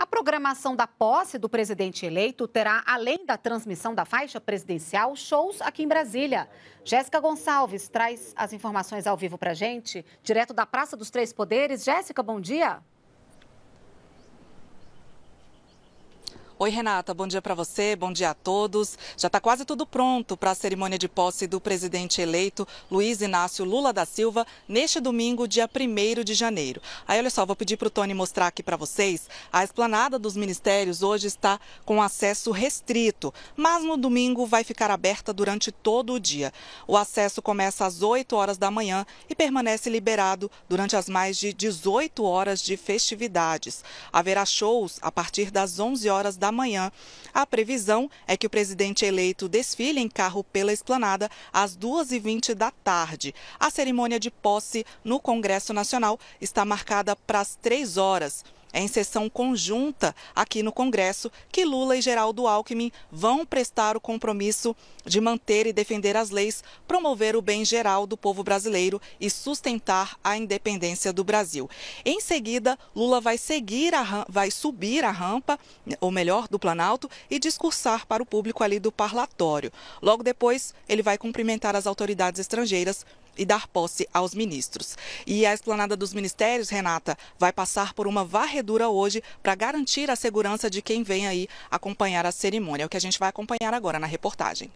A programação da posse do presidente eleito terá, além da transmissão da faixa presidencial, shows aqui em Brasília. Jéssica Gonçalves traz as informações ao vivo para gente, direto da Praça dos Três Poderes. Jéssica, bom dia. Oi, Renata, bom dia para você, bom dia a todos. Já está quase tudo pronto para a cerimônia de posse do presidente eleito Luiz Inácio Lula da Silva neste domingo, dia 1 de janeiro. Aí, olha só, vou pedir para o Tony mostrar aqui para vocês. A esplanada dos ministérios hoje está com acesso restrito, mas no domingo vai ficar aberta durante todo o dia. O acesso começa às 8 horas da manhã e permanece liberado durante as mais de 18 horas de festividades. Haverá shows a partir das 11 horas da manhã. A previsão é que o presidente eleito desfile em carro pela esplanada às 2h20 da tarde. A cerimônia de posse no Congresso Nacional está marcada para as 3 horas. É em sessão conjunta aqui no Congresso que Lula e Geraldo Alckmin vão prestar o compromisso de manter e defender as leis, promover o bem geral do povo brasileiro e sustentar a independência do Brasil. Em seguida, Lula vai seguir a, vai subir a rampa, ou melhor, do Planalto e discursar para o público ali do parlatório. Logo depois, ele vai cumprimentar as autoridades estrangeiras e dar posse aos ministros. E a esplanada dos ministérios, Renata, vai passar por uma varredura hoje para garantir a segurança de quem vem aí acompanhar a cerimônia, é o que a gente vai acompanhar agora na reportagem.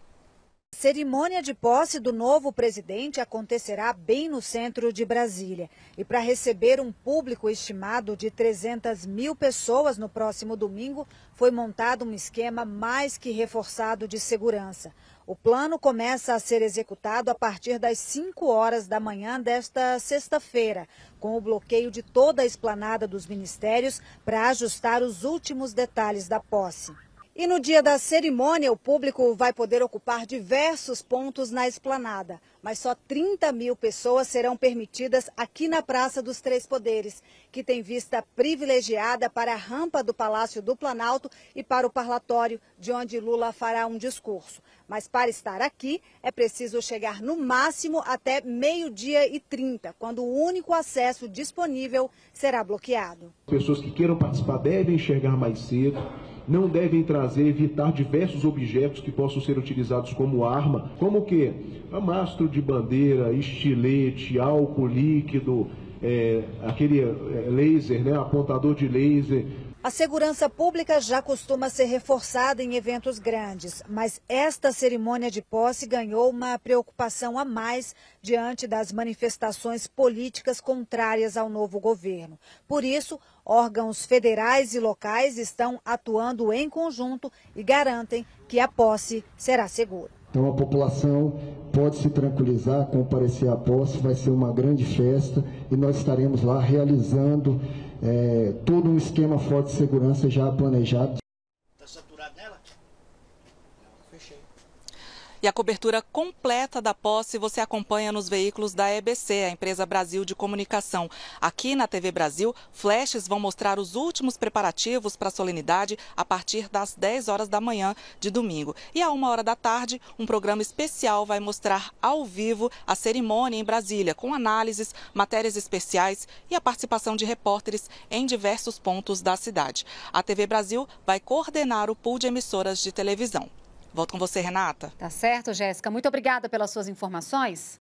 Cerimônia de posse do novo presidente acontecerá bem no centro de Brasília. E para receber um público estimado de 300 mil pessoas no próximo domingo, foi montado um esquema mais que reforçado de segurança. O plano começa a ser executado a partir das 5 horas da manhã desta sexta-feira, com o bloqueio de toda a esplanada dos ministérios para ajustar os últimos detalhes da posse. E no dia da cerimônia, o público vai poder ocupar diversos pontos na esplanada, mas só 30 mil pessoas serão permitidas aqui na Praça dos Três Poderes, que tem vista privilegiada para a rampa do Palácio do Planalto e para o parlatório, de onde Lula fará um discurso. Mas para estar aqui, é preciso chegar no máximo até meio-dia e 30, quando o único acesso disponível será bloqueado. Pessoas que queiram participar devem chegar mais cedo não devem trazer, evitar diversos objetos que possam ser utilizados como arma, como o que? Amastro de bandeira, estilete, álcool líquido, é, aquele é, laser, né, apontador de laser, a segurança pública já costuma ser reforçada em eventos grandes, mas esta cerimônia de posse ganhou uma preocupação a mais diante das manifestações políticas contrárias ao novo governo. Por isso, órgãos federais e locais estão atuando em conjunto e garantem que a posse será segura. Então a população pode se tranquilizar, comparecer à posse, vai ser uma grande festa e nós estaremos lá realizando é, todo um esquema forte de segurança já planejado. Está saturado nela? Não, fechei. E a cobertura completa da posse você acompanha nos veículos da EBC, a empresa Brasil de Comunicação. Aqui na TV Brasil, flashes vão mostrar os últimos preparativos para a solenidade a partir das 10 horas da manhã de domingo. E à 1 hora da tarde, um programa especial vai mostrar ao vivo a cerimônia em Brasília, com análises, matérias especiais e a participação de repórteres em diversos pontos da cidade. A TV Brasil vai coordenar o pool de emissoras de televisão. Volto com você, Renata. Tá certo, Jéssica. Muito obrigada pelas suas informações.